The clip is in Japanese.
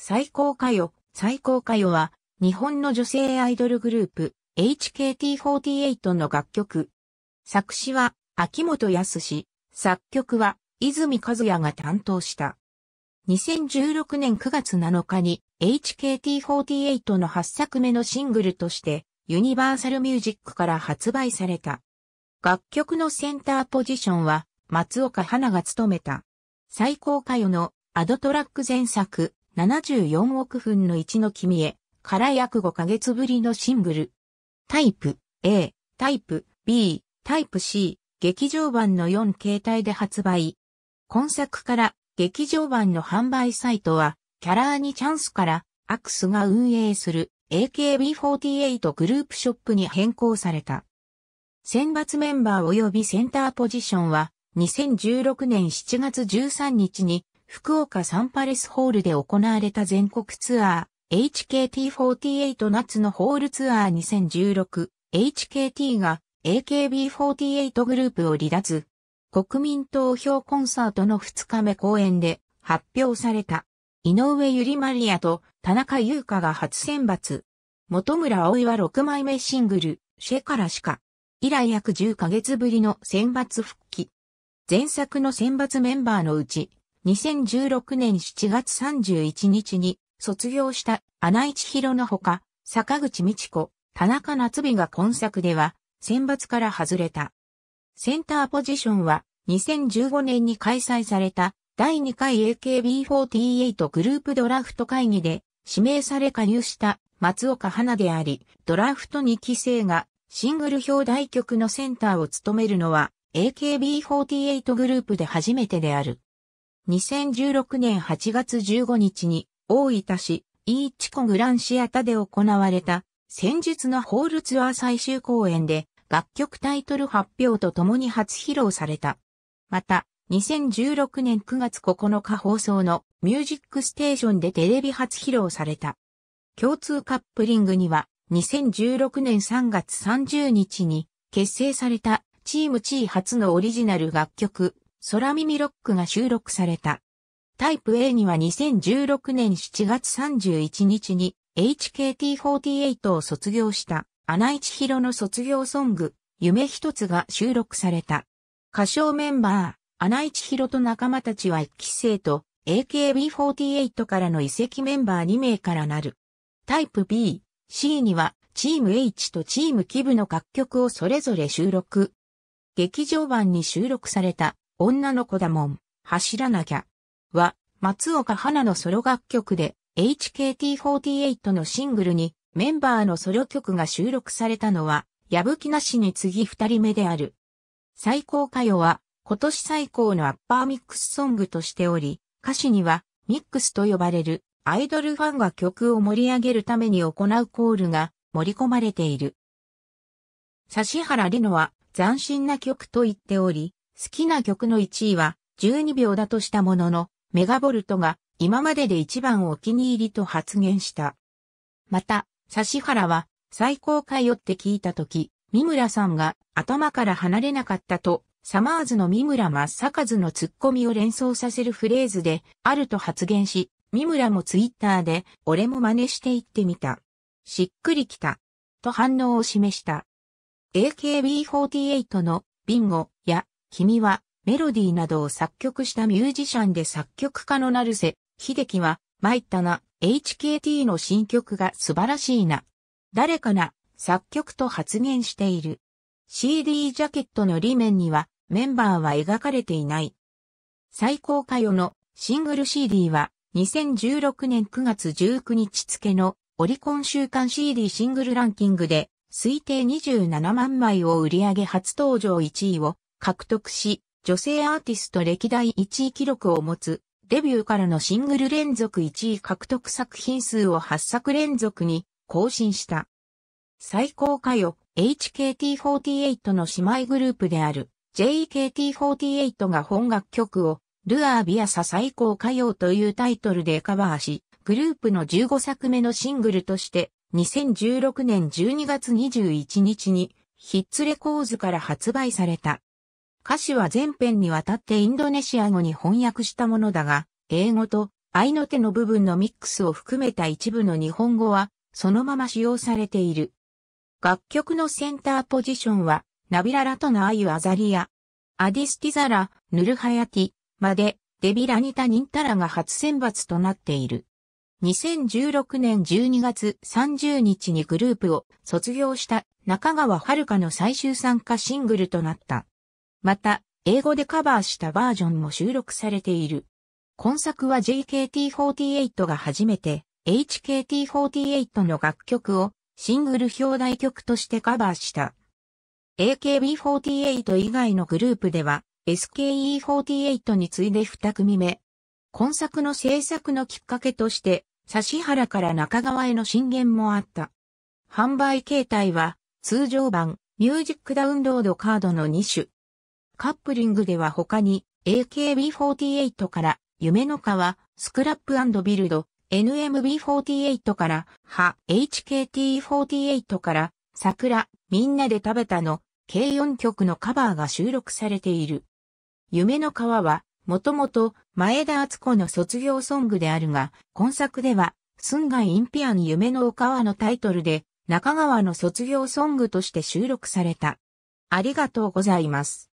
最高かよ、最高かよは、日本の女性アイドルグループ、HKT48 の楽曲。作詞は、秋元康、作曲は、泉和也が担当した。2016年9月7日に HKT48 の8作目のシングルとしてユニバーサルミュージックから発売された。楽曲のセンターポジションは松岡花が務めた。最高佳代のアドトラック前作74億分の1の君へ、から約5ヶ月ぶりのシングル。タイプ A、タイプ B、タイプ C、劇場版の4形態で発売。今作から劇場版の販売サイトは、キャラーにチャンスからアクスが運営する AKB48 グループショップに変更された。選抜メンバー及びセンターポジションは、2016年7月13日に福岡サンパレスホールで行われた全国ツアー、HKT48 夏のホールツアー 2016HKT が AKB48 グループを離脱。国民投票コンサートの2日目公演で発表された。井上ゆりまりやと田中優香が初選抜。本村葵は6枚目シングル、シェからしか。以来約10ヶ月ぶりの選抜復帰。前作の選抜メンバーのうち、2016年7月31日に卒業した穴市博のほか、坂口美智子、田中夏美が今作では選抜から外れた。センターポジションは2015年に開催された第2回 AKB48 グループドラフト会議で指名され加入した松岡花であり、ドラフト2期生がシングル表題曲のセンターを務めるのは AKB48 グループで初めてである。2016年8月15日に大分市イーチコグランシアタで行われた戦術のホールツアー最終公演で楽曲タイトル発表とともに初披露された。また、2016年9月9日放送のミュージックステーションでテレビ初披露された。共通カップリングには2016年3月30日に結成されたチームー初のオリジナル楽曲空耳ロックが収録された。タイプ A には2016年7月31日に HKT48 を卒業した穴市広の卒業ソング、夢一つが収録された。歌唱メンバー、穴市広と仲間たちは1期生と AKB48 からの移籍メンバー2名からなる。タイプ B、C にはチーム H とチームキブの楽曲をそれぞれ収録。劇場版に収録された女の子だもん、走らなきゃ。は、松岡花のソロ楽曲で、HKT48 のシングルに、メンバーのソロ曲が収録されたのは、やぶきなしに次二人目である。最高歌謡は、今年最高のアッパーミックスソングとしており、歌詞には、ミックスと呼ばれる、アイドルファンが曲を盛り上げるために行うコールが盛り込まれている。指原里乃は斬新な曲と言っており、好きな曲の1位は12秒だとしたものの、メガボルトが今までで一番お気に入りと発言した。また、指原は最高かよって聞いたとき、三村さんが頭から離れなかったと、サマーズの三村正ずのツッコミを連想させるフレーズであると発言し、三村もツイッターで俺も真似していってみた。しっくりきた。と反応を示した。AKB48 のビンゴや君はメロディーなどを作曲したミュージシャンで作曲家の成瀬、秀樹は、参ったな、HKT の新曲が素晴らしいな。誰かな、作曲と発言している。CD ジャケットの裏面には、メンバーは描かれていない。最高歌謡のシングル CD は2016年9月19日付のオリコン週間 CD シングルランキングで推定27万枚を売り上げ初登場1位を獲得し、女性アーティスト歴代1位記録を持つ、デビューからのシングル連続1位獲得作品数を8作連続に更新した。最高歌謡 HKT48 の姉妹グループである JKT48 が本楽曲をルアービアサ最高歌謡というタイトルでカバーし、グループの15作目のシングルとして2016年12月21日にヒッツレコーズから発売された。歌詞は全編にわたってインドネシア語に翻訳したものだが、英語と愛の手の部分のミックスを含めた一部の日本語は、そのまま使用されている。楽曲のセンターポジションは、ナビララとナアユアザリア、アディスティザラ、ヌルハヤティ、まで、デビラニタ・ニンタラが初選抜となっている。2016年12月30日にグループを卒業した中川遥の最終参加シングルとなった。また、英語でカバーしたバージョンも収録されている。今作は JKT48 が初めて HKT48 の楽曲をシングル表題曲としてカバーした。AKB48 以外のグループでは SKE48 に次いで2組目。今作の制作のきっかけとして指原から中川への進言もあった。販売形態は通常版ミュージックダウンロードカードの2種。カップリングでは他に AKB48 から夢の川、スクラップビルド、NMB48 から、は、HKT48 から、桜、みんなで食べたの、k 4曲のカバーが収録されている。夢の川は、もともと前田敦子の卒業ソングであるが、今作では、スンガインピアン夢の川のタイトルで、中川の卒業ソングとして収録された。ありがとうございます。